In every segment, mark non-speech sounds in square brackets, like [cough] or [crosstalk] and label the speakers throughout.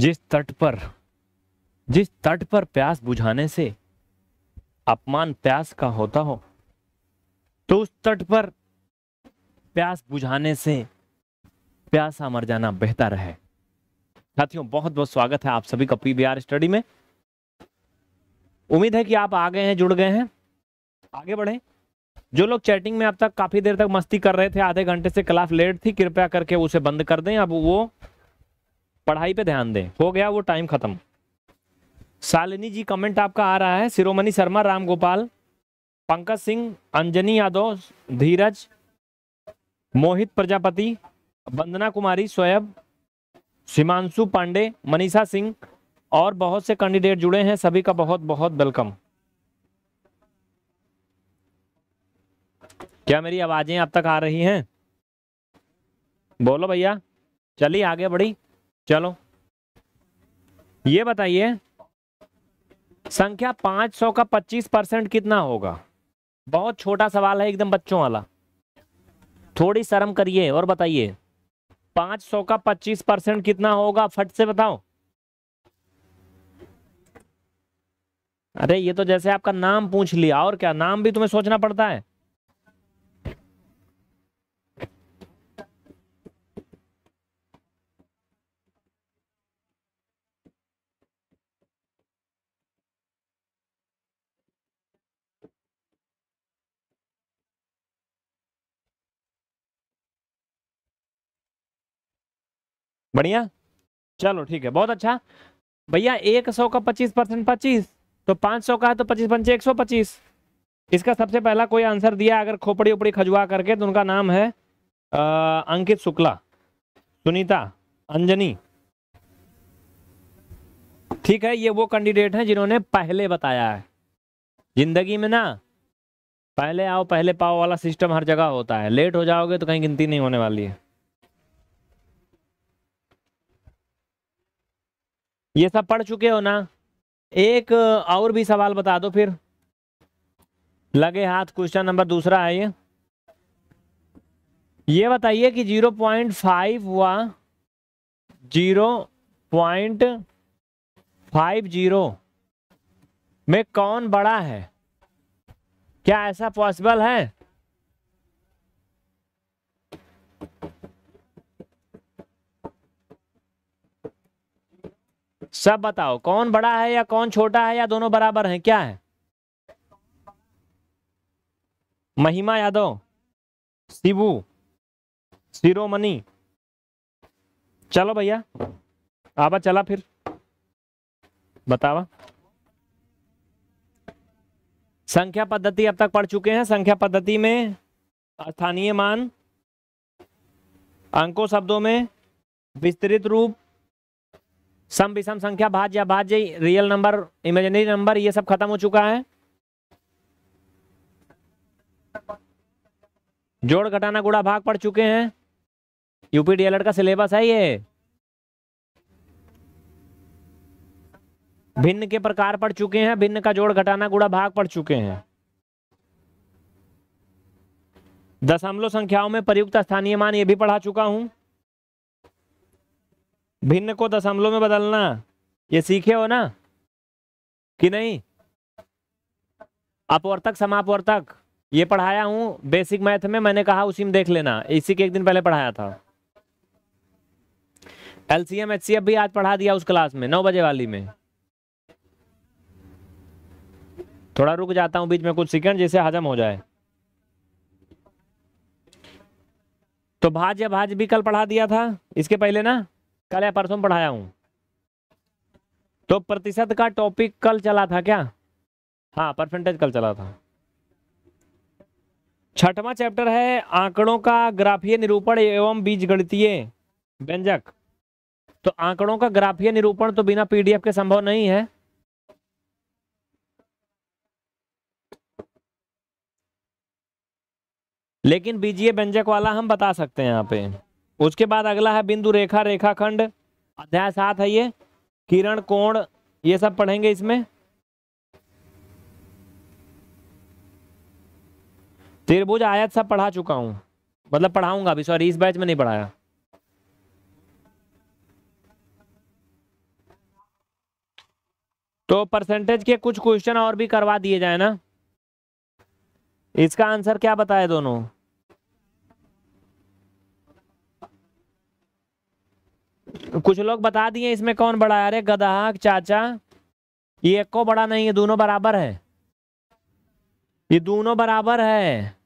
Speaker 1: जिस तट पर जिस तट पर प्यास बुझाने से अपमान प्यास का होता हो तो उस तट पर प्यास बुझाने से प्यासा मर जाना बेहतर है साथियों बहुत बहुत स्वागत है आप सभी का पी स्टडी में उम्मीद है कि आप आ गए हैं जुड़ गए हैं आगे बढ़े जो लोग चैटिंग में अब तक काफी देर तक मस्ती कर रहे थे आधे घंटे से क्लास लेट थी कृपया करके उसे बंद कर दें अब वो पढ़ाई पे ध्यान दें हो गया वो टाइम खत्म शालिनी जी कमेंट आपका आ रहा है शिरोमणि शर्मा राम गोपाल पंकज सिंह अंजनी यादव धीरज मोहित प्रजापति वंदना कुमारी स्वयं शिमांशु पांडे मनीषा सिंह और बहुत से कैंडिडेट जुड़े हैं सभी का बहुत बहुत वेलकम क्या मेरी आवाजें आप तक आ रही हैं बोलो भैया चलिए आगे बढ़ी चलो ये बताइए संख्या 500 का 25 परसेंट कितना होगा बहुत छोटा सवाल है एकदम बच्चों वाला थोड़ी शर्म करिए और बताइए 500 का 25 परसेंट कितना होगा फट से बताओ अरे ये तो जैसे आपका नाम पूछ लिया और क्या नाम भी तुम्हें सोचना पड़ता है बढ़िया चलो ठीक है बहुत अच्छा भैया एक सौ का पच्चीस परसेंट पच्चीस तो पांच सौ का है तो पच्चीस पंचे एक सौ पच्चीस इसका सबसे पहला कोई आंसर दिया अगर खोपड़ी उपड़ी खजुआ करके तो उनका नाम है आ, अंकित शुक्ला सुनीता अंजनी ठीक है ये वो कैंडिडेट हैं जिन्होंने पहले बताया है जिंदगी में ना पहले आओ पहले पाओ वाला सिस्टम हर जगह होता है लेट हो जाओगे तो कहीं गिनती नहीं होने वाली है ये सब पढ़ चुके हो ना एक और भी सवाल बता दो फिर लगे हाथ क्वेश्चन नंबर दूसरा है ये ये बताइए कि जीरो पॉइंट फाइव व जीरो पॉइंट फाइव जीरो में कौन बड़ा है क्या ऐसा पॉसिबल है सब बताओ कौन बड़ा है या कौन छोटा है या दोनों बराबर हैं क्या है महिमा यादव शिबू शिरोमणि चलो भैया आवा चला फिर बतावा संख्या पद्धति अब तक पढ़ चुके हैं संख्या पद्धति में स्थानीय मान अंकों शब्दों में विस्तृत रूप सम विषम संख्या भाज्य भाज्य रियल नंबर इमेजनरी नंबर ये सब खत्म हो चुका है जोड़ घटाना गुड़ा भाग पड़ चुके हैं यूपी डी का सिलेबस है ये भिन्न के प्रकार पढ़ चुके हैं भिन्न का जोड़ घटाना गुड़ा भाग पड़ चुके हैं दशमलव संख्याओं में प्रयुक्त स्थानीय मान ये भी पढ़ा चुका हूं भिन्न को दशमलव में बदलना ये सीखे हो ना कि नहीं अपवर्तक समापवर्तक ये पढ़ाया हूं बेसिक मैथ में मैंने कहा उसी में देख लेना इसी के एक दिन पहले पढ़ाया था एलसीएम एच भी आज पढ़ा दिया उस क्लास में नौ बजे वाली में थोड़ा रुक जाता हूं बीच में कुछ सेकंड जैसे हजम हो जाए तो भाज्य भाज्य भी कल पढ़ा दिया था इसके पहले ना कल या परसों पढ़ाया हूं तो प्रतिशत का टॉपिक कल चला था क्या हाँ परसेंटेज कल चला था छठवां चैप्टर है आंकड़ों का ग्राफीय निरूपण एवं बीज गणितीय व्यंजक तो आंकड़ों का ग्राफीय निरूपण तो बिना पीडीएफ के संभव नहीं है लेकिन बीजीय व्यंजक वाला हम बता सकते हैं यहाँ पे उसके बाद अगला है बिंदु रेखा रेखाखंड अध्याय सात है ये किरण कोण ये सब पढ़ेंगे इसमें त्रिभुज आयत सब पढ़ा चुका हूं मतलब पढ़ाऊंगा अभी सॉरी इस बैच में नहीं पढ़ाया तो परसेंटेज के कुछ क्वेश्चन और भी करवा दिए जाए ना इसका आंसर क्या बताए दोनों कुछ लोग बता दिए इसमें कौन बड़ा है अरे गदहा चाचा ये एक को बड़ा नहीं है दोनों बराबर है ये दोनों बराबर है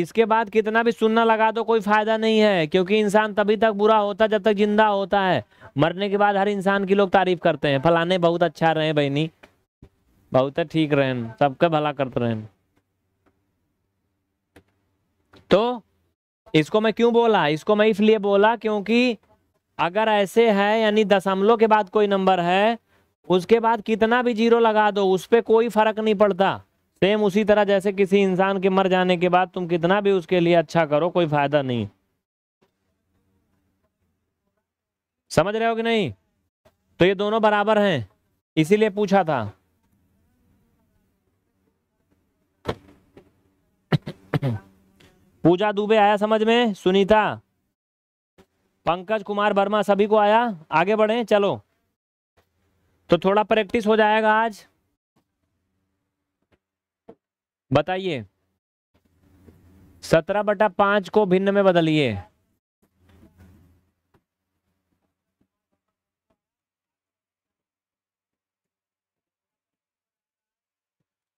Speaker 1: इसके बाद कितना भी सुनना लगा दो कोई फायदा नहीं है क्योंकि इंसान तभी तक बुरा होता जब तक जिंदा होता है मरने के बाद हर इंसान की लोग तारीफ करते हैं फलाने बहुत अच्छा रहे बहनी बहुत ठीक रहे सबका भला करते रहे तो इसको मैं क्यों बोला इसको मैं इसलिए बोला क्योंकि अगर ऐसे है यानी दशमलव के बाद कोई नंबर है उसके बाद कितना भी जीरो लगा दो उस पर कोई फर्क नहीं पड़ता सेम उसी तरह जैसे किसी इंसान के मर जाने के बाद तुम कितना भी उसके लिए अच्छा करो कोई फायदा नहीं समझ रहे हो कि नहीं तो ये दोनों बराबर हैं इसीलिए पूछा था पूजा दुबे आया समझ में सुनीता पंकज कुमार वर्मा सभी को आया आगे बढ़े चलो तो थोड़ा प्रैक्टिस हो जाएगा आज बताइए सत्रह बटा पांच को भिन्न में बदलिए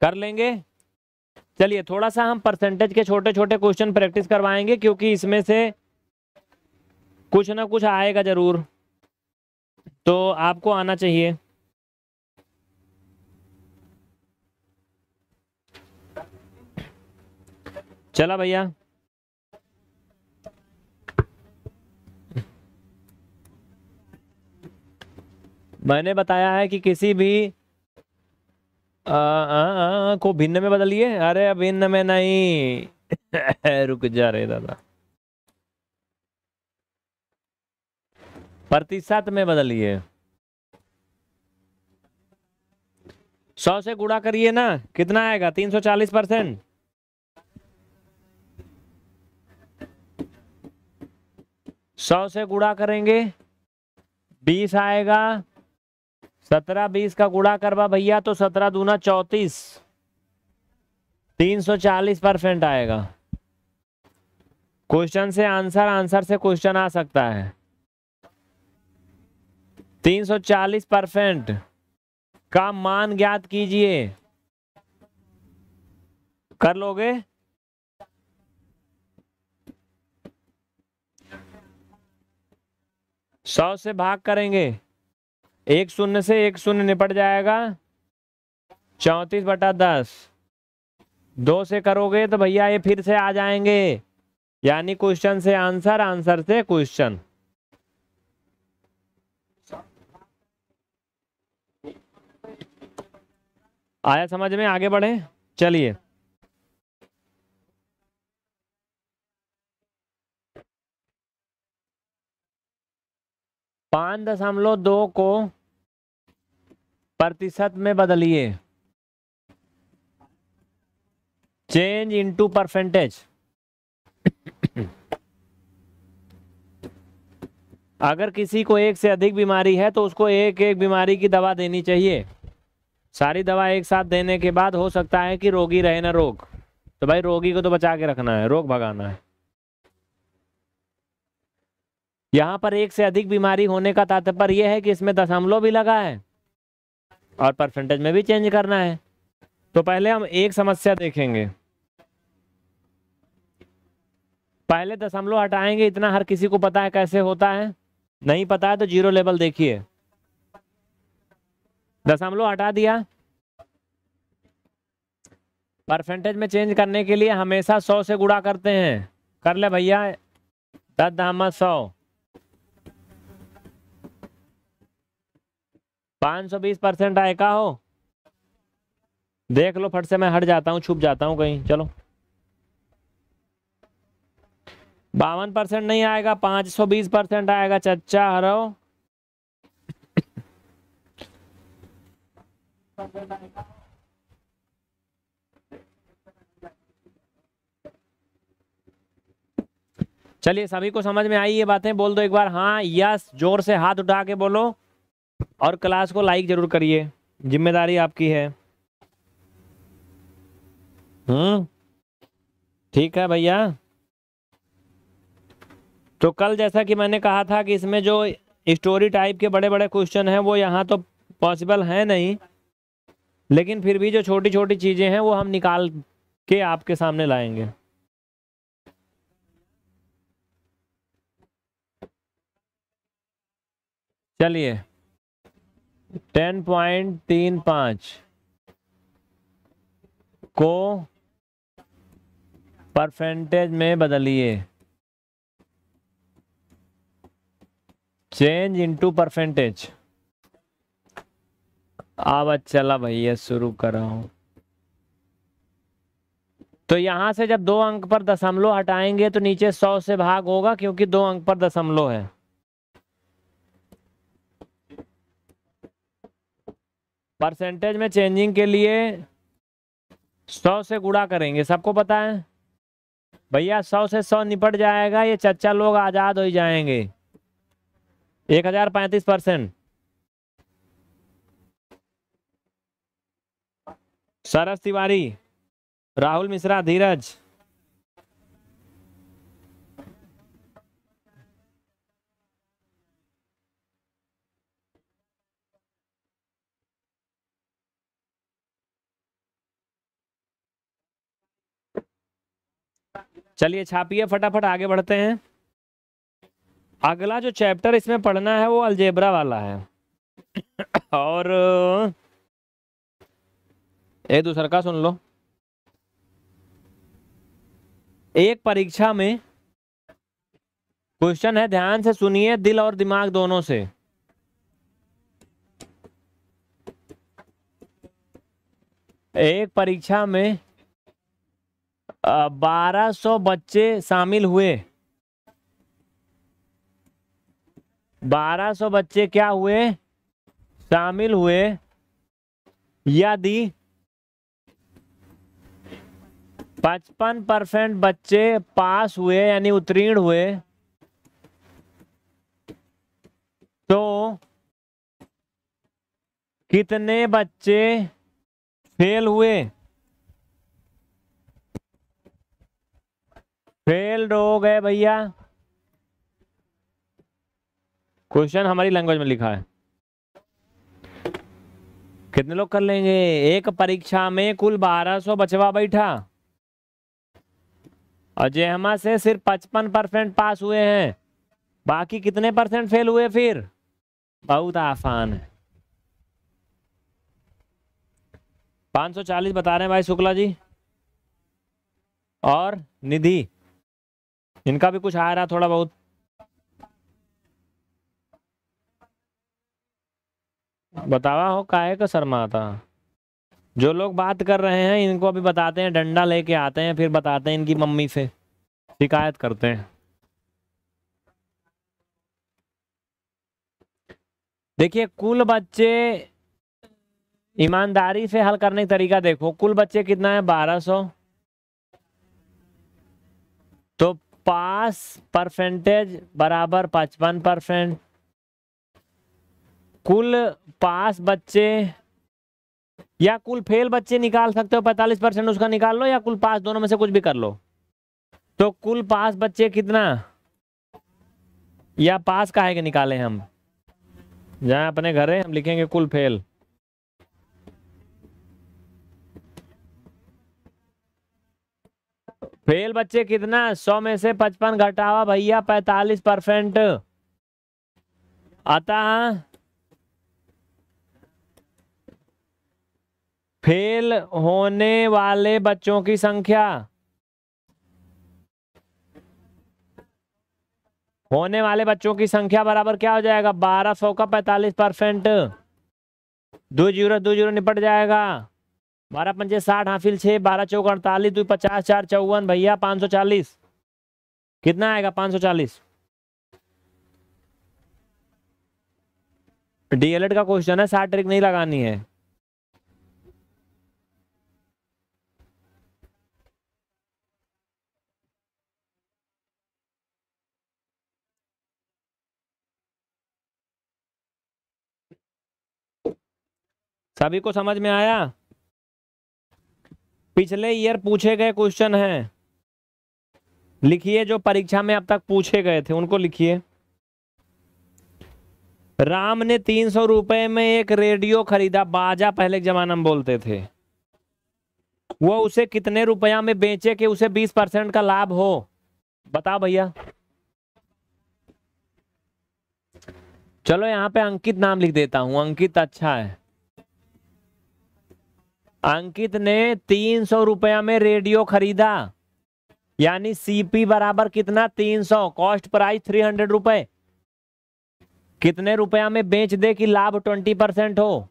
Speaker 1: कर लेंगे चलिए थोड़ा सा हम परसेंटेज के छोटे छोटे क्वेश्चन प्रैक्टिस करवाएंगे क्योंकि इसमें से कुछ ना कुछ आएगा जरूर तो आपको आना चाहिए चला भैया मैंने बताया है कि किसी भी आ, आ, आ, को भिन्न में बदलिए अरे भिन्न में नहीं [laughs] रुक जा रहे दादा प्रतिशत में बदलिए सौ से गुड़ा करिए ना कितना आएगा तीन सौ चालीस परसेंट सौ से गुड़ा करेंगे बीस आएगा सत्रह बीस का गुड़ा करवा भैया तो सत्रह दूना चौतीस तीन सौ चालीस परसेंट आएगा क्वेश्चन से आंसर आंसर से क्वेश्चन आ सकता है तीन सौ चालीस परसेंट का मान ज्ञात कीजिए कर लोगे सौ से भाग करेंगे एक शून्य से एक शून्य निपट जाएगा चौंतीस बटा दस दो से करोगे तो भैया ये फिर से आ जाएंगे यानी क्वेश्चन से आंसर आंसर से क्वेश्चन आया समझ में आगे बढ़े चलिए पांच दशमलव दो को प्रतिशत में बदलिए चेंज इनटू परसेंटेज अगर किसी को एक से अधिक बीमारी है तो उसको एक एक बीमारी की दवा देनी चाहिए सारी दवा एक साथ देने के बाद हो सकता है कि रोगी रहे ना रोग तो भाई रोगी को तो बचा के रखना है रोग भगाना है यहां पर एक से अधिक बीमारी होने का तात्पर्य यह है कि इसमें दशमलव भी लगा है और परसेंटेज में भी चेंज करना है तो पहले हम एक समस्या देखेंगे पहले दशमलव हटाएंगे इतना हर किसी को पता है कैसे होता है नहीं पता है तो जीरो लेवल देखिए दशमलव हटा दिया परसेंटेज में चेंज करने के लिए हमेशा सौ से गुड़ा करते हैं कर ले भैया दस दामा सौ पांच सौ बीस परसेंट आए का हो देख लो फट से मैं हट जाता हूँ छुप जाता हूँ कहीं चलो बावन परसेंट नहीं आएगा पांच सौ बीस परसेंट आएगा चच्चा हरो चलिए सभी को समझ में आई ये बातें बोल दो एक बार हाँ यस जोर से हाथ उठा के बोलो और क्लास को लाइक जरूर करिए जिम्मेदारी आपकी है हम्म ठीक है भैया तो कल जैसा कि मैंने कहा था कि इसमें जो स्टोरी टाइप के बड़े बड़े क्वेश्चन हैं वो यहाँ तो पॉसिबल है नहीं लेकिन फिर भी जो छोटी छोटी चीज़ें हैं वो हम निकाल के आपके सामने लाएंगे चलिए टेन पॉइंट तीन पांच को परसेंटेज में बदलिए चेंज इनटू परसेंटेज अब चला भैया शुरू कर रहा हूं तो यहां से जब दो अंक पर दशमलव हटाएंगे तो नीचे सौ से भाग होगा क्योंकि दो अंक पर दशमलव है परसेंटेज में चेंजिंग के लिए सौ से गुड़ा करेंगे सबको पता है भैया सौ से सौ निपट जाएगा ये चच्चा लोग आज़ाद हो जाएंगे एक हजार पैंतीस परसेंट सरस तिवारी राहुल मिश्रा धीरज चलिए छापिए फटाफट आगे बढ़ते हैं अगला जो चैप्टर इसमें पढ़ना है वो अलजेब्रा वाला है और एक दूसर का सुन लो एक परीक्षा में क्वेश्चन है ध्यान से सुनिए दिल और दिमाग दोनों से एक परीक्षा में 1200 बच्चे शामिल हुए 1200 बच्चे क्या हुए शामिल हुए यदि 55 परसेंट बच्चे पास हुए यानी उत्तीर्ण हुए तो कितने बच्चे फेल हुए फेल हो गए भैया क्वेश्चन हमारी लैंग्वेज में लिखा है कितने लोग कर लेंगे एक परीक्षा में कुल 1200 बचवा बैठा और जयमा से सिर्फ 55 परसेंट पास हुए हैं बाकी कितने परसेंट फेल हुए फिर बहुत आसान है 540 बता रहे हैं भाई शुक्ला जी और निधि इनका भी कुछ आ रहा थोड़ा बहुत बतावा हो काहे का शर्माता जो लोग बात कर रहे हैं इनको अभी बताते हैं डंडा लेके आते हैं फिर बताते हैं इनकी मम्मी से शिकायत करते हैं देखिए कुल बच्चे ईमानदारी से हल करने का तरीका देखो कुल बच्चे कितना है बारह सौ पास परसेंटेज बराबर पचपन परसेंट कुल पास बच्चे या कुल फेल बच्चे निकाल सकते हो पैंतालीस परसेंट उसका निकाल लो या कुल पास दोनों में से कुछ भी कर लो तो कुल पास बच्चे कितना या पास का है कि निकाले हम जहाँ अपने घर है हम लिखेंगे कुल फेल फेल बच्चे कितना सौ में से पचपन घटावा भैया पैतालीस परसेंट अतः फेल होने वाले बच्चों की संख्या होने वाले बच्चों की संख्या बराबर क्या हो जाएगा बारह सौ का पैतालीस परसेंट दो जीरो दो जीरो निपट जाएगा बारह पंजे साठ हाफिल छः बारह चौक अड़तालीस दू पचास चार चौवन भैया पाँच सौ चालीस कितना आएगा पाँच सौ चालीस डीएलएड का क्वेश्चन है साठ ट्रिक नहीं लगानी है सभी को समझ में आया पिछले ईयर पूछे गए क्वेश्चन हैं लिखिए जो परीक्षा में अब तक पूछे गए थे उनको लिखिए राम ने तीन सौ रुपए में एक रेडियो खरीदा बाजा पहले जमाने में बोलते थे वो उसे कितने रुपया में बेचे कि उसे बीस परसेंट का लाभ हो बताओ भैया चलो यहाँ पे अंकित नाम लिख देता हूँ अंकित अच्छा है अंकित ने तीन सौ रुपया में रेडियो खरीदा यानी सीपी बराबर कितना तीन सौ कॉस्ट प्राइस थ्री हंड्रेड रुपए कितने रुपया में बेच दे कि लाभ ट्वेंटी परसेंट हो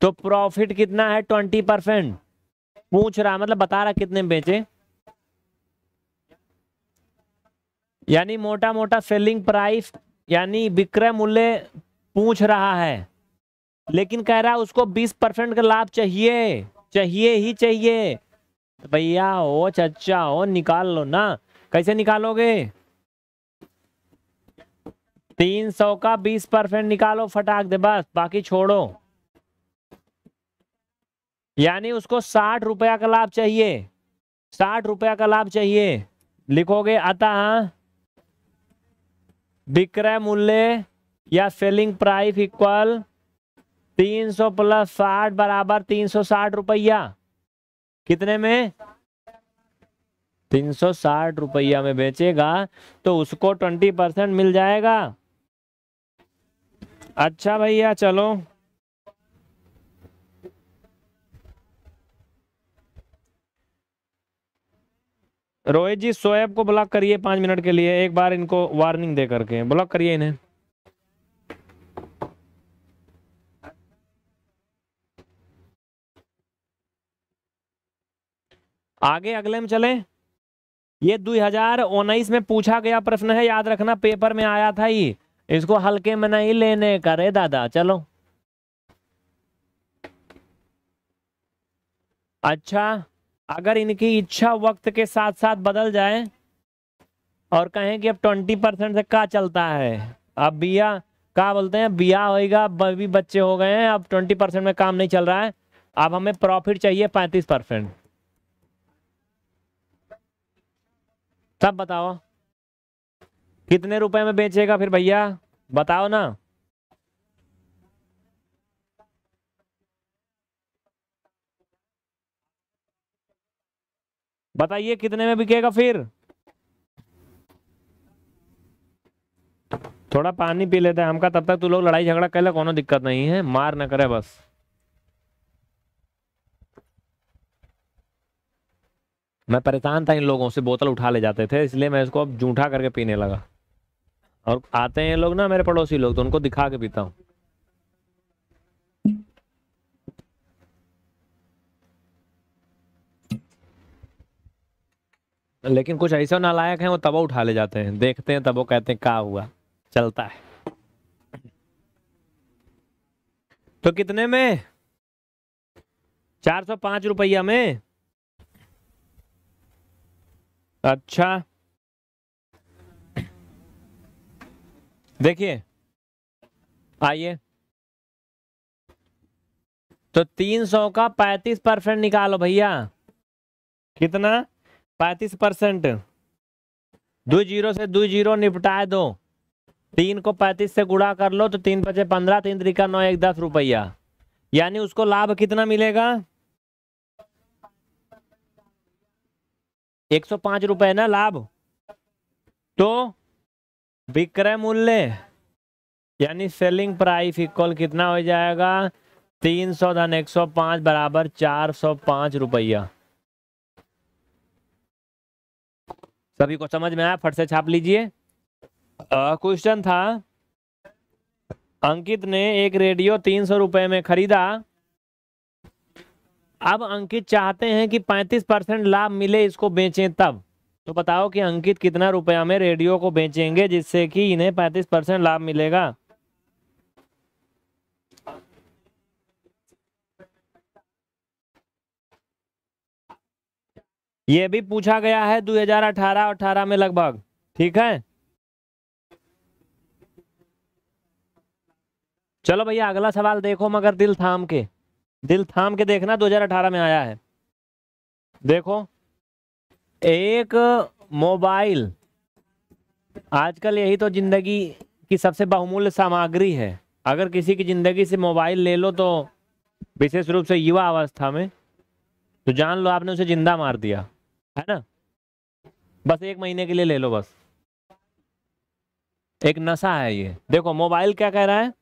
Speaker 1: तो प्रॉफिट कितना है ट्वेंटी परसेंट पूछ रहा मतलब बता रहा कितने बेचे यानी मोटा मोटा सेलिंग प्राइस यानी विक्रय मूल्य पूछ रहा है लेकिन कह रहा है उसको बीस परसेंट का लाभ चाहिए चाहिए ही चाहिए तो भैया हो चचा हो निकाल लो ना कैसे निकालोगे तीन सौ का बीस परसेंट निकालो फटाक दे बस बाकी छोड़ो यानी उसको साठ रुपया का लाभ चाहिए साठ रुपया का लाभ चाहिए लिखोगे अतः विक्रय मूल्य या सेलिंग प्राइस इक्वल तीन सौ प्लस साठ बराबर तीन सौ साठ रुपया कितने में तीन सौ साठ रुपया में बेचेगा तो उसको ट्वेंटी परसेंट मिल जाएगा अच्छा भैया चलो रोहित जी सोएब को ब्लॉक करिए पांच मिनट के लिए एक बार इनको वार्निंग दे करके ब्लॉक करिए इन्हें आगे अगले में चले ये दो में पूछा गया प्रश्न है याद रखना पेपर में आया था ये इसको हल्के में नहीं लेने का रे दादा चलो अच्छा अगर इनकी इच्छा वक्त के साथ साथ बदल जाए और कहें कि अब ट्वेंटी परसेंट से का चलता है अब बिया क्या बोलते हैं बिया होएगा भी बच्चे हो गए हैं अब ट्वेंटी परसेंट में काम नहीं चल रहा है अब हमें प्रॉफिट चाहिए पैंतीस परसेंट तब बताओ कितने रुपए में बेचेगा फिर भैया बताओ ना बताइए कितने में बिकेगा फिर थोड़ा पानी पी लेते हैं हमका तब तक तू लोग लड़ाई झगड़ा कर ले कोनो दिक्कत नहीं है मार ना करे बस मैं परेशान था इन लोगों से बोतल उठा ले जाते थे इसलिए मैं इसको अब जूठा करके पीने लगा और आते हैं लोग ना मेरे पड़ोसी लोग तो उनको दिखा के पीता हूँ लेकिन कुछ ऐसे नालायक हैं वो तबो उठा ले जाते हैं देखते हैं तब वो कहते हैं का हुआ चलता है तो कितने में चार सौ पांच रुपया में अच्छा देखिए आइए तो 300 का 35 परसेंट निकालो भैया कितना 35 परसेंट दो जीरो से दो जीरो निपटाए दो तीन को 35 से गुड़ा कर लो तो तीन पचे पंद्रह तीन तरीका नौ एक दस रुपया यानी उसको लाभ कितना मिलेगा एक सौ पांच रुपए ना लाभ तो विक्रय मूल्य यानी सेलिंग प्राइस इक्वल कितना हो जाएगा तीन सौ धन एक सौ पांच बराबर चार सौ पांच रुपया सभी को समझ में आया फट से छाप लीजिए क्वेश्चन था अंकित ने एक रेडियो तीन सौ रुपए में खरीदा अब अंकित चाहते हैं कि 35 परसेंट लाभ मिले इसको बेचें तब तो बताओ कि अंकित कितना रुपया में रेडियो को बेचेंगे जिससे कि इन्हें 35 परसेंट लाभ मिलेगा ये भी पूछा गया है 2018-18 में लगभग ठीक है चलो भैया अगला सवाल देखो मगर दिल थाम के दिल थाम के देखना 2018 में आया है देखो एक मोबाइल आजकल यही तो ज़िंदगी की सबसे बहुमूल्य सामग्री है अगर किसी की ज़िंदगी से मोबाइल ले लो तो विशेष रूप से युवा अवस्था में तो जान लो आपने उसे ज़िंदा मार दिया है ना बस एक महीने के लिए ले लो बस एक नशा है ये देखो मोबाइल क्या कह रहा है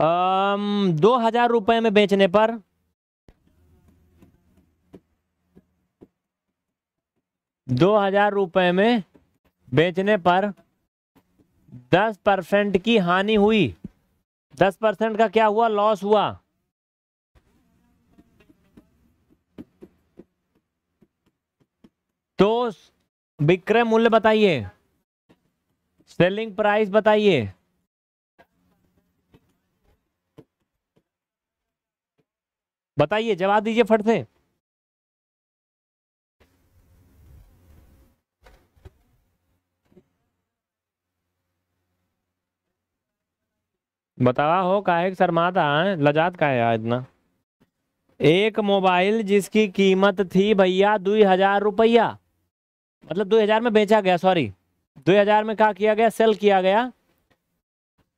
Speaker 1: दो हजार रुपये में बेचने पर दो हजार रुपये में बेचने पर दस परसेंट की हानि हुई दस परसेंट का क्या हुआ लॉस हुआ तो विक्रय मूल्य बताइए सेलिंग प्राइस बताइए बताइए जवाब दीजिए फट से बतावा हो एक शर्माता है लजात का है इतना एक मोबाइल जिसकी कीमत थी भैया दुई हजार रुपया मतलब दो हजार में बेचा गया सॉरी दो हजार में क्या किया गया सेल किया गया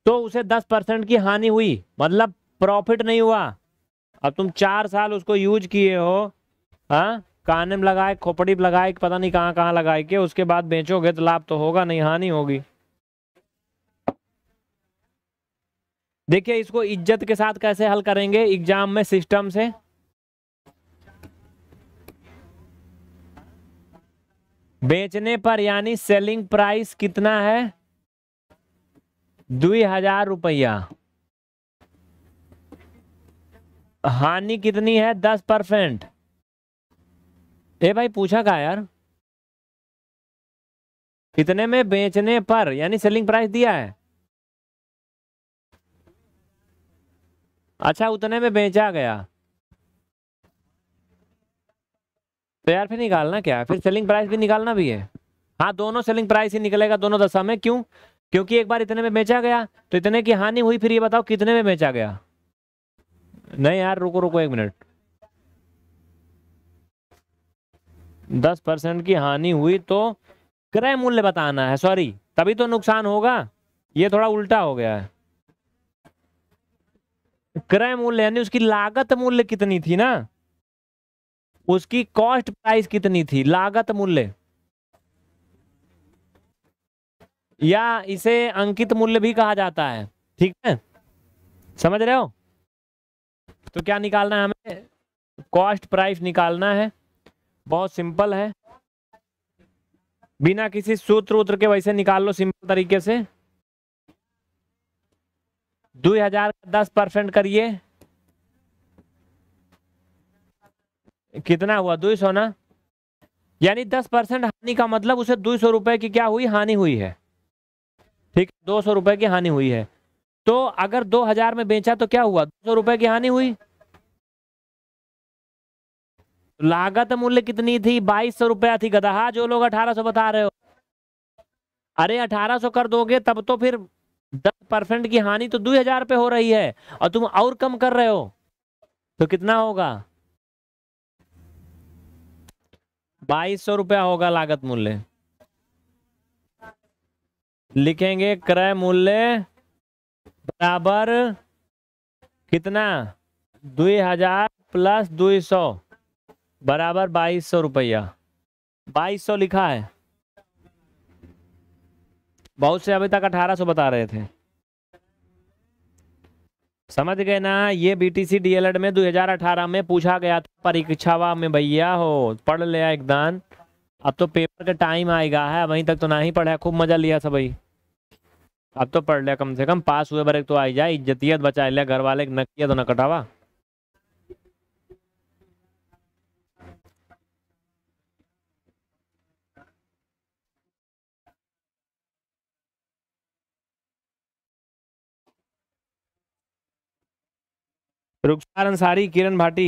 Speaker 1: तो उसे दस परसेंट की हानि हुई मतलब प्रॉफिट नहीं हुआ अब तुम चार साल उसको यूज किए हो हाँ कानम लगाए खोपड़ी लगाए पता नहीं कहाँ कहाँ लगाए के उसके बाद बेचोगे तो लाभ तो होगा नहीं हानि होगी देखिए इसको इज्जत के साथ कैसे हल करेंगे एग्जाम में सिस्टम से बेचने पर यानी सेलिंग प्राइस कितना है दुई हजार रुपया हानि कितनी है दस परसेंट ए भाई पूछा कहा यार कितने में बेचने पर यानी सेलिंग प्राइस दिया है अच्छा उतने में बेचा गया तो यार फिर निकालना क्या फिर सेलिंग प्राइस भी निकालना भी है हाँ दोनों सेलिंग प्राइस ही निकलेगा दोनों दशा में क्यों क्योंकि एक बार इतने में बेचा गया तो इतने की हानि हुई फिर ये बताओ कितने में बेचा गया नहीं यार रुको रुको एक मिनट दस परसेंट की हानि हुई तो क्रय मूल्य बताना है सॉरी तभी तो नुकसान होगा ये थोड़ा उल्टा हो गया है क्रय मूल्य यानी उसकी लागत मूल्य कितनी थी ना उसकी कॉस्ट प्राइस कितनी थी लागत मूल्य या इसे अंकित मूल्य भी कहा जाता है ठीक है समझ रहे हो तो क्या निकालना है हमें कॉस्ट प्राइस निकालना है बहुत सिंपल है बिना किसी सूत्र उत्र के वैसे निकाल लो सिंपल तरीके से दो हजार दस परसेंट करिए कितना हुआ दो सौ ना यानी दस परसेंट हानि का मतलब उसे दो सौ रुपये की क्या हुई हानि हुई है ठीक दो सौ रुपये की हानि हुई है तो अगर दो हजार में बेचा तो क्या हुआ दो सौ रुपये की हानि हुई लागत मूल्य कितनी थी बाईस सौ रुपया थी गधा हाँ जो लोग अठारह सौ बता रहे हो अरे अठारह सौ कर दोगे तब तो फिर दस परसेंट की हानि तो दो हजार पे हो रही है और तुम और कम कर रहे हो तो कितना होगा बाईस सौ रुपया होगा लागत मूल्य लिखेंगे क्रय मूल्य बराबर कितना दो हजार प्लस दुई सौ बराबर बाईस सौ रुपया बाईस सौ लिखा है बहुत से अभी तक अठारह सौ बता रहे थे समझ गए ना ये बीटीसी डीएलएड में 2018 में पूछा गया था परीक्षावा में भैया हो पढ़ लिया एकदम अब तो पेपर का टाइम आएगा है वहीं तक तो ना ही पढ़ा खूब मजा लिया सब भाई अब तो पढ़ लिया कम से कम पास हुए बार एक तो आई जाए इज्जतियत बचा लिया घर वाले नकिया तो ना कटावा रुखसार अंसारी किरण भाटी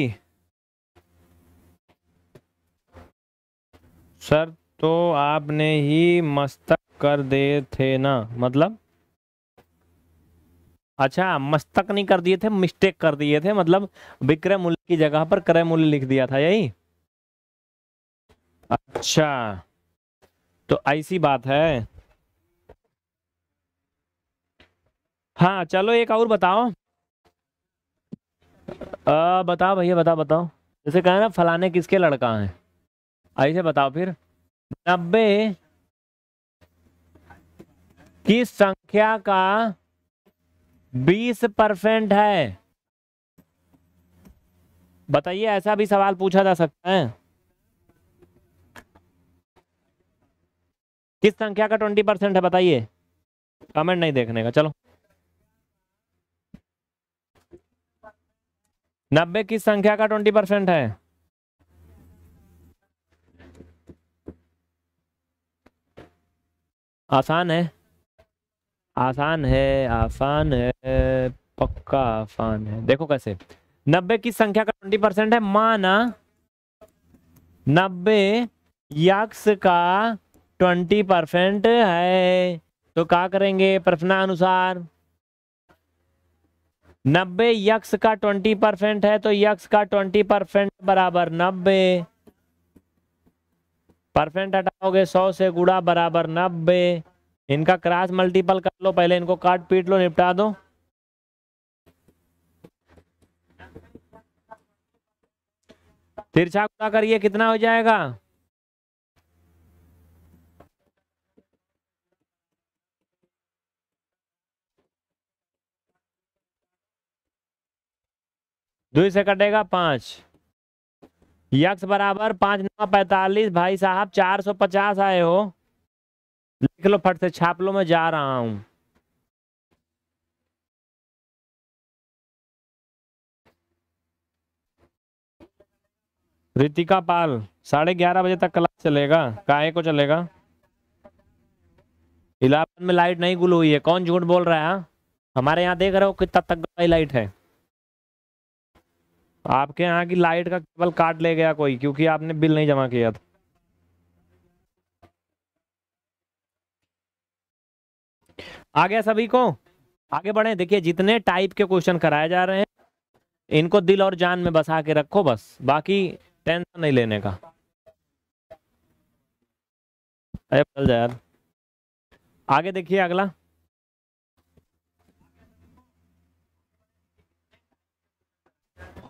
Speaker 1: सर तो आपने ही मस्तक कर दिए थे ना मतलब अच्छा मस्तक नहीं कर दिए थे मिस्टेक कर दिए थे मतलब विक्रय मूल्य की जगह पर क्रय मूल्य लिख दिया था यही अच्छा तो ऐसी बात है हाँ चलो एक और बताओ आ, बता भैया बता बताओ जैसे कहा ना फलाने किसके लड़का हैं ऐसे बताओ फिर नब्बे किस संख्या का बीस परसेंट है बताइए ऐसा भी सवाल पूछा जा सकता है किस संख्या का ट्वेंटी परसेंट है बताइए कमेंट नहीं देखने का चलो नब्बे किस संख्या का ट्वेंटी परसेंट है आसान है आसान है आसान है पक्का आसान है देखो कैसे नब्बे किस संख्या का ट्वेंटी परसेंट है माना नब्बे यक्स का ट्वेंटी परसेंट है तो क्या करेंगे प्रश्नानुसार नब्बे यक्स का ट्वेंटी परसेंट है तो यक्स का ट्वेंटी परसेंट बराबर नब्बे परसेंट हटाओगे सौ से गुड़ा बराबर नब्बे इनका क्रास मल्टीपल कर लो पहले इनको काट पीट लो निपटा दो तिरछा गुड़ा करिए कितना हो जाएगा दो से कटेगा पांच यक्स बराबर पांच नौ पैतालीस भाई साहब चार सौ पचास आए हो लिख लो फट से छाप लो मैं जा रहा हूं रितिका पाल साढ़े ग्यारह बजे तक क्लास चलेगा काहे को चलेगा इलाहाबाद में लाइट नहीं गुल हुई है कौन झूठ बोल रहा है हाँ? हमारे यहाँ देख रहे हो कितना तक लाइट है आपके यहाँ की लाइट का केबल काट ले गया कोई क्योंकि आपने बिल नहीं जमा किया था आ गया सभी को आगे बढ़े देखिए जितने टाइप के क्वेश्चन कराए जा रहे हैं इनको दिल और जान में बसा के रखो बस बाकी टेंशन नहीं लेने का अरे चल जा यार आगे देखिए अगला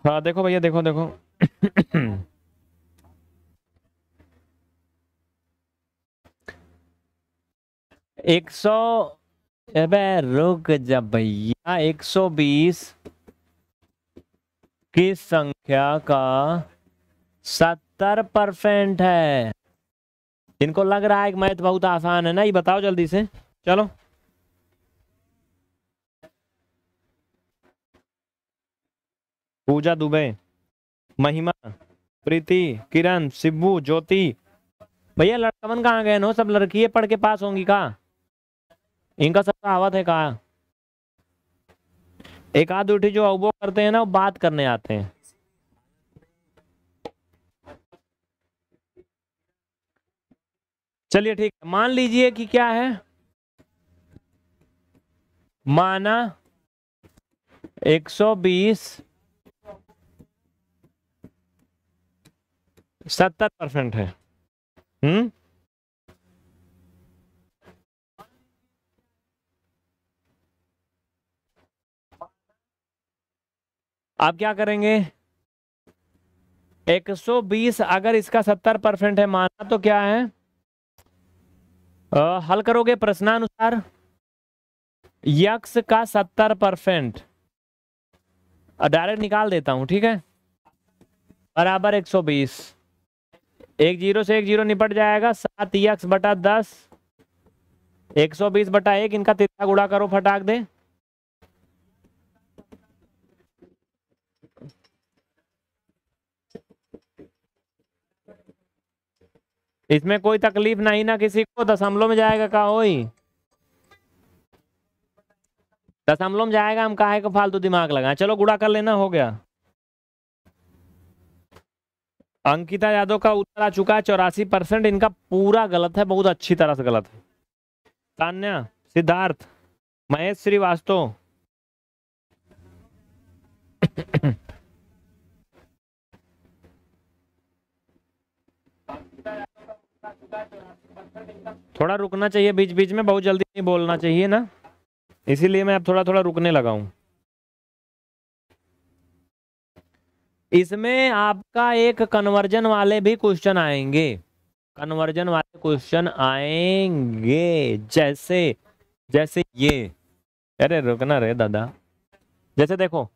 Speaker 1: हाँ देखो भैया देखो देखो एक सौ अबे रुक जा भैया हाँ, एक सौ बीस की संख्या का सत्तर परसेंट है इनको लग रहा है कि मैथ बहुत आसान है ना ये बताओ जल्दी से चलो पूजा दुबे महिमा प्रीति किरण सिब्बू ज्योति भैया लड़कवन कहाँ गए नो सब लड़की पढ़ के पास होंगी कहा इनका सब आवत है कहा एक आध उठी जो अवो करते हैं ना वो बात करने आते हैं चलिए ठीक है मान लीजिए कि क्या है माना 120 सत्तर परसेंट है हम्म आप क्या करेंगे 120 अगर इसका 70 परसेंट है माना तो क्या है आ, हल करोगे प्रश्नानुसार यक्स का 70 परसेंट डायरेक्ट निकाल देता हूं ठीक है बराबर 120 एक जीरो से एक जीरो निपट जाएगा सात यक्स बटा दस एक सौ बीस बटा एक इनका तिरछा गुड़ा करो फटाक दे इसमें कोई तकलीफ नहीं ना किसी को दशमलव में जाएगा का हो दशमलव में जाएगा हम काहे को फालतू दिमाग लगा चलो गुड़ा कर लेना हो गया अंकिता यादव का उत्तर आ चुका है चौरासी परसेंट इनका पूरा गलत है बहुत अच्छी तरह से गलत है तान्या सिद्धार्थ महेश श्रीवास्तव थोड़ा रुकना चाहिए बीच बीच में बहुत जल्दी नहीं बोलना चाहिए ना इसीलिए मैं अब थोड़ा थोड़ा रुकने लगा हूँ इसमें आपका एक कन्वर्जन वाले भी क्वेश्चन आएंगे कन्वर्जन वाले क्वेश्चन आएंगे जैसे जैसे ये अरे रुकना रे दादा जैसे देखो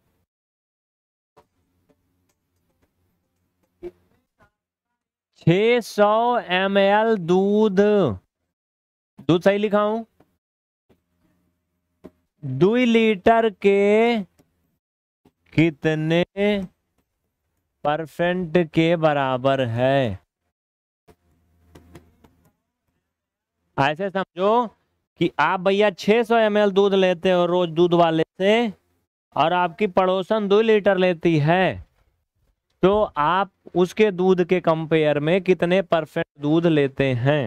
Speaker 1: छ सौ एम एल दूध दूध सही लिखा हूं दुई लीटर के कितने परसेंट के बराबर है ऐसे समझो कि आप भैया 600 सौ दूध लेते हो रोज दूध वाले से और आपकी पड़ोसन दो लीटर लेती है तो आप उसके दूध के कंपेयर में कितने परसेंट दूध लेते हैं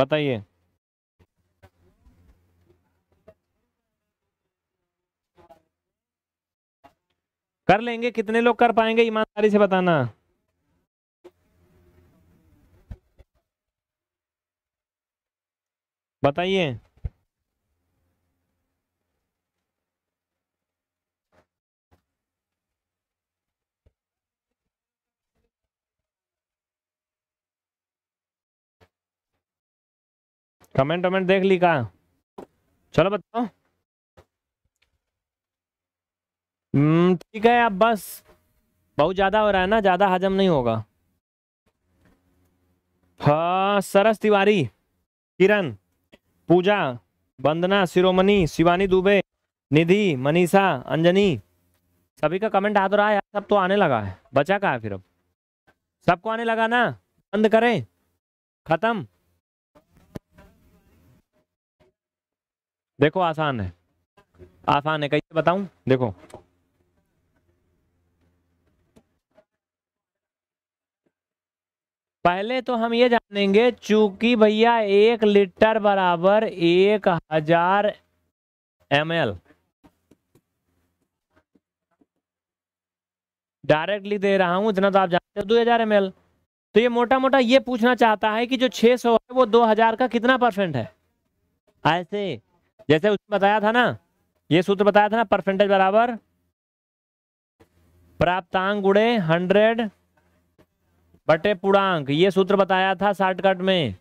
Speaker 1: बताइए कर लेंगे कितने लोग कर पाएंगे ईमानदारी से बताना बताइए कमेंट वमेंट देख ली का चलो बताओ हम्म, ठीक है अब बस बहुत ज़्यादा हो रहा है ना ज़्यादा हजम नहीं होगा हा सरस तिवारी किरण पूजा वंदना शिरोमणि शिवानी दुबे निधि मनीषा अंजनी सभी का कमेंट आ तो रहा है यार सब तो आने लगा है बचा का है फिर अब सबको आने लगा ना बंद करें खत्म देखो आसान है आसान है कैसे बताऊं देखो पहले तो हम ये जानेंगे चूंकि भैया एक लीटर बराबर एक हजार एम डायरेक्टली दे रहा हूं इतना तो आप जानते हो दो हजार एम तो ये मोटा मोटा ये पूछना चाहता है कि जो 600 है वो 2000 का कितना परसेंट है ऐसे जैसे उसने बताया था ना ये सूत्र बताया था ना परसेंटेज बराबर प्राप्तांग गुड़े हंड्रेड बटे पूर्णांक ये सूत्र बताया था शॉर्टकट में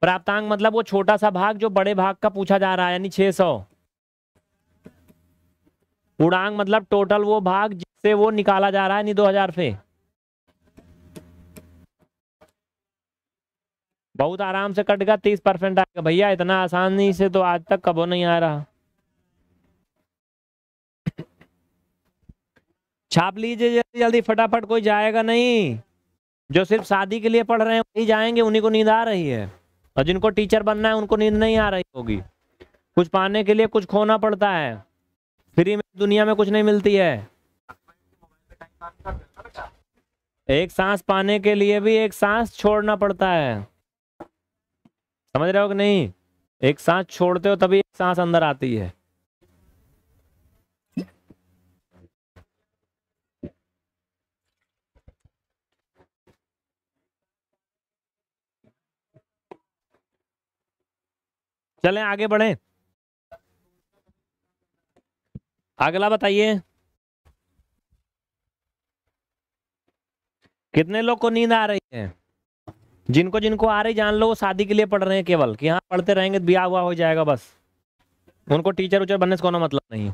Speaker 1: प्राप्तांक मतलब वो छोटा सा भाग जो बड़े भाग का पूछा जा रहा है यानी 600 सौ पूर्णांक मतलब टोटल वो भाग जिससे वो निकाला जा रहा है दो हजार से बहुत आराम से कट गया तीस परसेंट आएगा भैया इतना आसानी से तो आज तक कबो नहीं आ रहा छाप लीजिए जल्दी जल्दी फटाफट कोई जाएगा नहीं जो सिर्फ शादी के लिए पढ़ रहे हैं वही जाएंगे उन्हीं को नींद आ रही है और जिनको टीचर बनना है उनको नींद नहीं आ रही होगी कुछ पाने के लिए कुछ खोना पड़ता है फ्री में दुनिया में कुछ नहीं मिलती है एक सांस पाने के लिए भी एक सांस छोड़ना पड़ता है समझ रहे हो कि नहीं एक सांस छोड़ते हो तभी एक सांस अंदर आती है चलें आगे बढ़े अगला बताइए कितने लोग को नींद आ रही है जिनको जिनको आ रही जान लो वो शादी के लिए पढ़ रहे हैं केवल कि हाँ पढ़ते रहेंगे तो ब्याह हुआ हो जाएगा बस उनको टीचर उचर बनने से कोई मतलब नहीं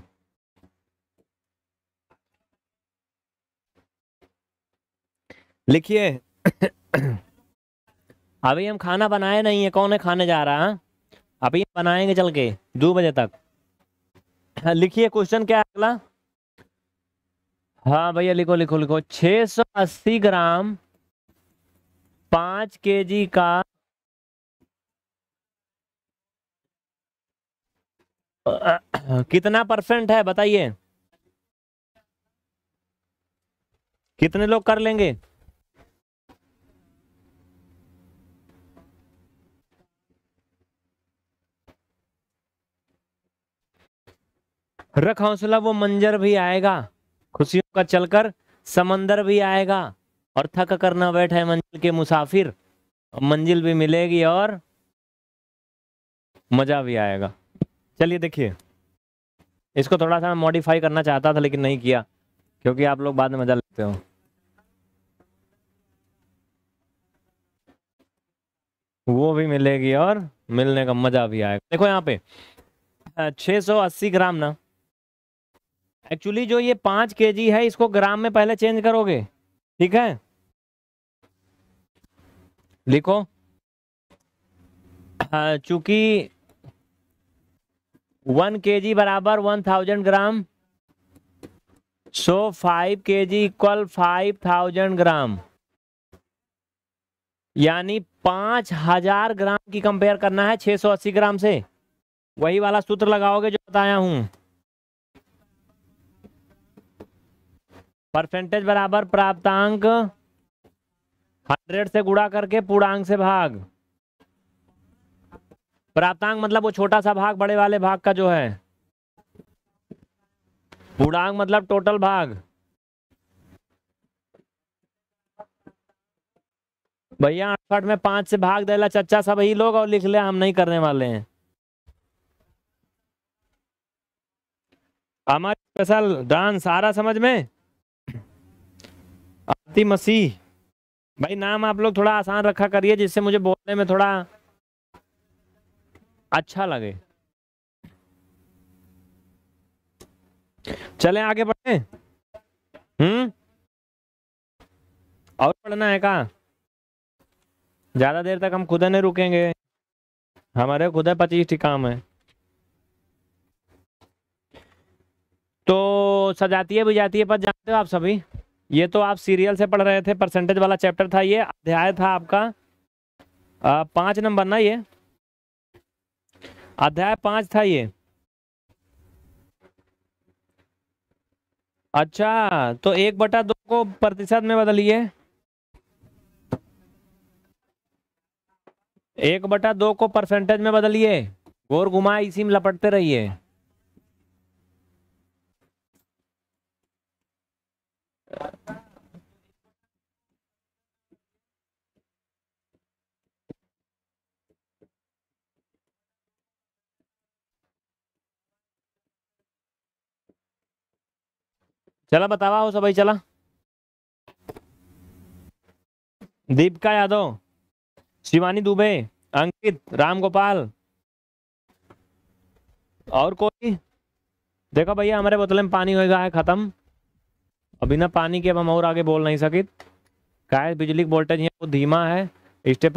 Speaker 1: लिखिए [clears throat] अभी हम खाना बनाए नहीं है कौन है खाने जा रहा है हाँ? अभी बनाएंगे चल के दो बजे तक हाँ, लिखिए क्वेश्चन क्या अगला हाँ भैया लिखो लिखो लिखो 680 ग्राम पांच के जी का कितना परसेंट है बताइए कितने लोग कर लेंगे रख हौसला वो मंजर भी आएगा खुशियों का चलकर समंदर भी आएगा और थक कर ना बैठे मंजिल के मुसाफिर मंजिल भी मिलेगी और मज़ा भी आएगा चलिए देखिए इसको थोड़ा सा मॉडिफाई करना चाहता था लेकिन नहीं किया क्योंकि आप लोग बाद में मज़ा लेते हो वो भी मिलेगी और मिलने का मज़ा भी आएगा देखो यहाँ पे 680 ग्राम ना एक्चुअली जो ये पाँच के जी है इसको ग्राम में पहले चेंज करोगे ठीक है लिखो हाँ, चूंकि वन के जी बराबर one thousand gram so five K G equal five thousand gram यानी पांच हजार ग्राम की कंपेयर करना है सौ अस्सी ग्राम से वही वाला सूत्र लगाओगे जो बताया हूँ परसेंटेज बराबर प्राप्तांक हंड्रेड से गुड़ा करके पूर्णांक से भाग प्राप्तांक मतलब वो छोटा सा भाग बड़े वाले भाग का जो है पूर्णांक मतलब टोटल भाग भैया अड़सठ में पांच से भाग देला चचा सब ही लोग और लिख ले हम नहीं करने वाले हैं हमारे स्पेशल डांस आ रहा समझ में मुफ्ती मसीह भाई नाम आप लोग थोड़ा आसान रखा करिए जिससे मुझे बोलने में थोड़ा अच्छा लगे चलें आगे बढ़े हम्म और पढ़ना है का ज्यादा देर तक हम खुद नहीं रुकेंगे हमारे खुद पच्चीस ही काम है तो सजाती है है पर जानते हो आप सभी ये तो आप सीरियल से पढ़ रहे थे परसेंटेज वाला चैप्टर था ये अध्याय था आपका पांच नंबर ना ये अध्याय पांच था ये अच्छा तो एक बटा दो को प्रतिशत में बदलिए एक बटा दो को परसेंटेज में बदलिए गोर घुमाए इसी में लपटते रहिए चला बतावा हो सभी चला दीपिका यादव शिवानी दुबे अंकित रामगोपाल और कोई देखो भैया हमारे बोतल में पानी होगा है खत्म और बिना पानी के अब हम और आगे बोल नहीं सकित गाय बिजली का वोल्टेज यहाँ बहुत धीमा है स्टेप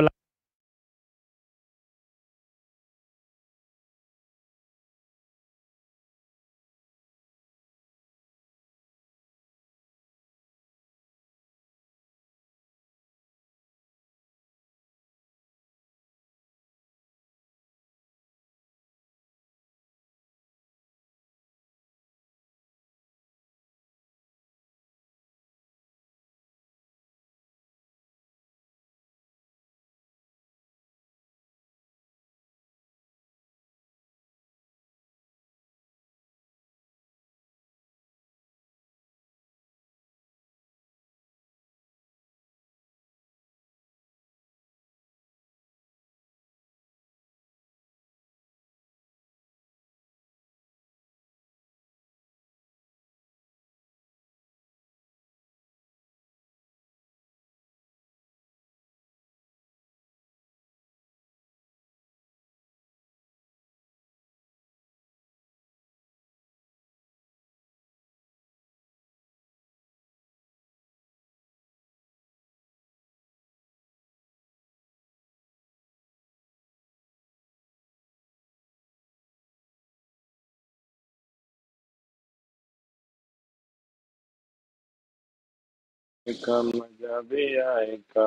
Speaker 2: मजा जबे आएगा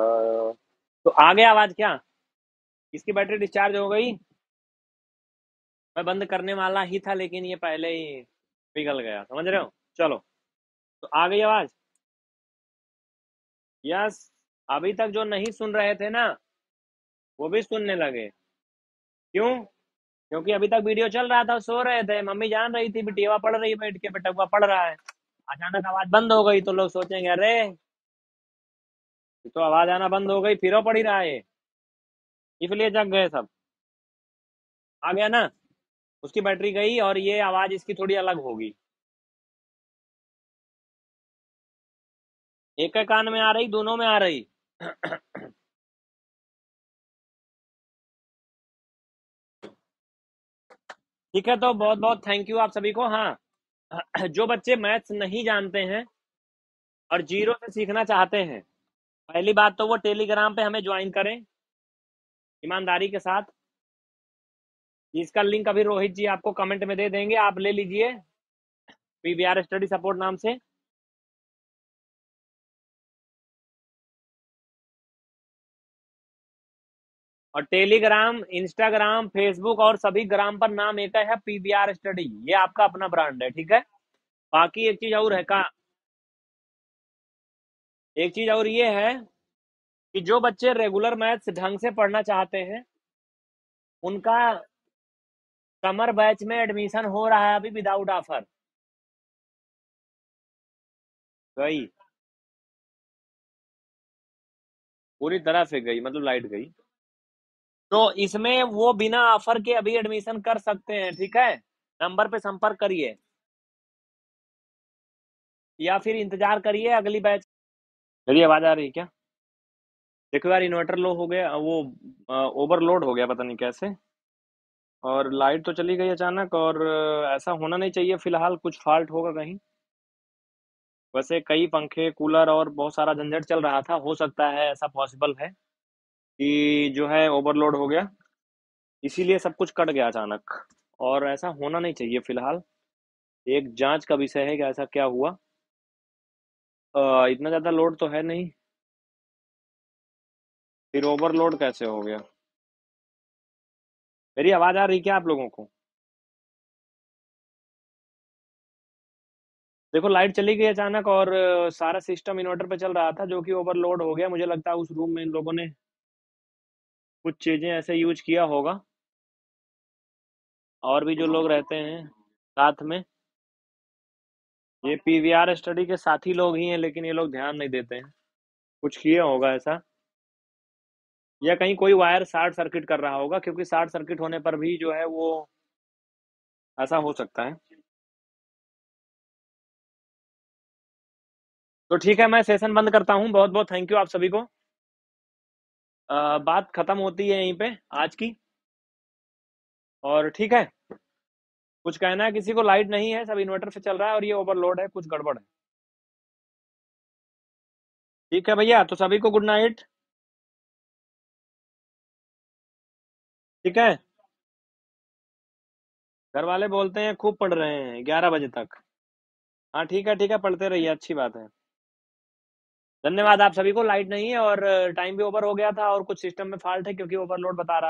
Speaker 1: तो आ गया आवाज क्या इसकी बैटरी डिस्चार्ज हो गई मैं बंद करने वाला ही था लेकिन ये पहले ही
Speaker 2: पिघल गया समझ रहे हो चलो तो आ गई आवाज यस अभी तक जो नहीं सुन रहे थे ना
Speaker 1: वो भी सुनने लगे क्यों क्योंकि अभी तक वीडियो चल रहा था सो रहे थे मम्मी जान रही थी बेटी पढ़ रही बैठ के बेटा पढ़ रहा है अचानक आवाज बंद हो गई तो लोग सोचेंगे अरे तो आवाज आना बंद हो गई फिरो पड़ ही रहा है
Speaker 2: इसलिए जग गए सब आ गया ना उसकी बैटरी गई और ये आवाज इसकी थोड़ी अलग होगी एक कान में आ रही दोनों में आ रही ठीक है तो बहुत बहुत
Speaker 1: थैंक यू आप सभी को हाँ जो बच्चे मैथ्स नहीं जानते हैं और जीरो से सीखना चाहते हैं पहली बात तो वो टेलीग्राम पे हमें ज्वाइन करें ईमानदारी के साथ इसका लिंक अभी रोहित जी आपको कमेंट में दे देंगे
Speaker 2: आप ले लीजिए पीवीआर स्टडी सपोर्ट नाम से
Speaker 1: और टेलीग्राम इंस्टाग्राम फेसबुक और सभी ग्राम पर नाम एक है पीवीआर स्टडी ये आपका अपना ब्रांड है ठीक है बाकी एक चीज और है का एक चीज और ये है कि जो बच्चे रेगुलर मैथ्स ढंग से पढ़ना
Speaker 2: चाहते हैं उनका समर बैच में एडमिशन हो रहा है अभी विदाउट ऑफर गई पूरी तरह से गई मतलब लाइट गई
Speaker 1: तो इसमें वो बिना ऑफर के अभी एडमिशन कर सकते हैं ठीक है नंबर पे संपर्क करिए या फिर इंतजार करिए अगली बैच मेरी आवाज आ रही है क्या देखो यार इन्वर्टर लो हो गया वो ओवरलोड हो गया पता नहीं कैसे और लाइट तो चली गई अचानक और ऐसा होना नहीं चाहिए फिलहाल कुछ फॉल्ट होगा कहीं वैसे कई पंखे कूलर और बहुत सारा झंझट चल रहा था हो सकता है ऐसा पॉसिबल है कि जो है ओवरलोड हो गया इसीलिए सब कुछ कट गया अचानक और ऐसा होना नहीं चाहिए फिलहाल एक जांच का विषय है कि ऐसा क्या हुआ इतना
Speaker 2: ज़्यादा लोड तो है नहीं फिर ओवरलोड कैसे हो गया मेरी आवाज़ आ रही क्या आप लोगों को देखो लाइट चली गई अचानक और सारा सिस्टम इन्वर्टर पे चल रहा था जो कि ओवरलोड हो गया मुझे लगता है उस रूम में इन लोगों ने कुछ चीज़ें ऐसे यूज किया होगा और भी जो हाँ। लोग रहते हैं
Speaker 1: साथ में ये पीवीआर स्टडी के साथी लोग ही हैं लेकिन ये लोग ध्यान नहीं देते हैं कुछ किए होगा ऐसा या कहीं कोई वायर शार्ट सर्किट कर रहा होगा क्योंकि शार्ट सर्किट होने पर भी जो है वो ऐसा हो सकता
Speaker 2: है तो ठीक है मैं
Speaker 1: सेशन बंद करता हूँ बहुत बहुत थैंक यू आप सभी को आ, बात खत्म होती है यहीं पे आज की और ठीक है कुछ कहना है
Speaker 2: किसी को लाइट नहीं है सब इन्वर्टर से चल रहा है और ये ओवरलोड है कुछ गड़बड़ है ठीक है भैया तो सभी को गुड नाइट ठीक है घर वाले बोलते हैं खूब
Speaker 1: पढ़ रहे हैं ग्यारह बजे तक हाँ ठीक है ठीक है पढ़ते रहिए अच्छी बात है धन्यवाद आप सभी को लाइट नहीं है और टाइम भी ओवर हो गया था और कुछ सिस्टम में फॉल्ट है क्योंकि
Speaker 2: ओवरलोड बता रहा